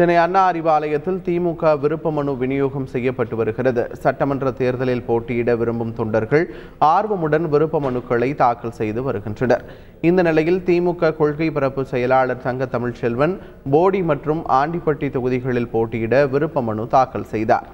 சென்னை அண்ணா அறிவாலயத்தில் திமுக விருப்ப மனு விநியோகம் செய்யப்பட்டு வருகிறது சட்டமன்ற தேர்தலில் போட்டியிட விரும்பும் தொண்டர்கள் ஆர்வமுடன் விருப்ப மனுக்களை தாக்கல் செய்து வருகின்றனர் இந்த நிலையில் திமுக கொள்கை பரப்பு செயலாளர் தங்க தமிழ்ச்செல்வன் போடி மற்றும் ஆண்டிப்பட்டி தொகுதிகளில் போட்டியிட விருப்ப மனு தாக்கல் செய்தார்